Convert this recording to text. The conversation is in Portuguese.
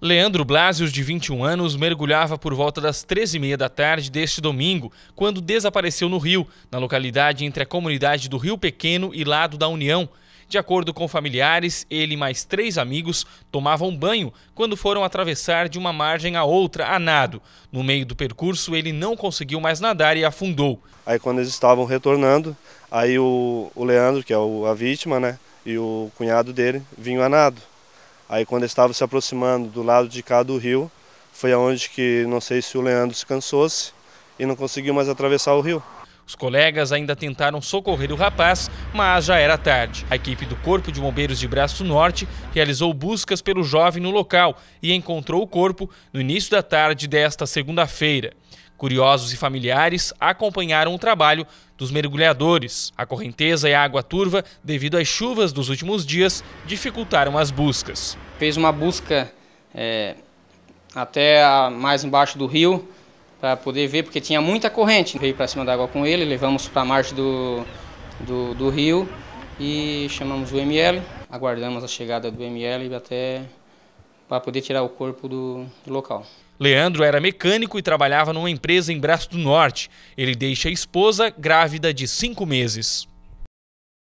Leandro Blasius, de 21 anos, mergulhava por volta das 13h30 da tarde deste domingo, quando desapareceu no rio, na localidade entre a comunidade do Rio Pequeno e Lado da União. De acordo com familiares, ele e mais três amigos tomavam banho quando foram atravessar de uma margem à outra a nado. No meio do percurso, ele não conseguiu mais nadar e afundou. Aí quando eles estavam retornando, aí o, o Leandro, que é o, a vítima, né, e o cunhado dele vinham a nado. Aí quando eles estavam se aproximando do lado de cá do rio, foi aonde que não sei se o Leandro se cansou-se e não conseguiu mais atravessar o rio. Os colegas ainda tentaram socorrer o rapaz, mas já era tarde. A equipe do Corpo de Bombeiros de Braço Norte realizou buscas pelo jovem no local e encontrou o corpo no início da tarde desta segunda-feira. Curiosos e familiares acompanharam o trabalho dos mergulhadores. A correnteza e a água turva, devido às chuvas dos últimos dias, dificultaram as buscas. Fez uma busca é, até mais embaixo do rio, para poder ver, porque tinha muita corrente. Veio para cima da água com ele, levamos para a margem do, do, do, rio e chamamos o ML. Aguardamos a chegada do ML até para poder tirar o corpo do, do local. Leandro era mecânico e trabalhava numa empresa em Braço do Norte. Ele deixa a esposa grávida de cinco meses.